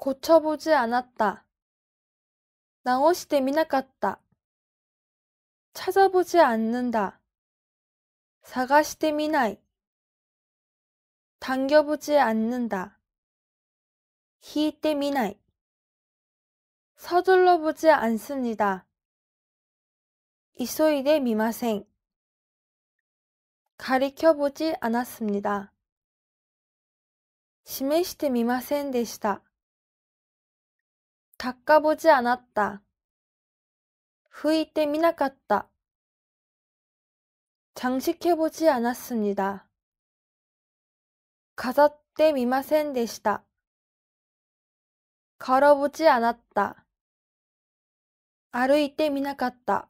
고쳐보지 않았다. 나오시되 미나갔다. 찾아보지 않는다. 사가시되 미나이. 당겨보지 않는다. 히이てみ나이 서둘러 보지 않습니다. 이소이み 미마생. 가리켜 보지 않았습니다. 示し시み미마んで시다 かぼじゃなった。拭いてみなかった。장식해보지않았습니 다。 飾ってみませんでした。걸어보지않았 다。 歩いてみなかった。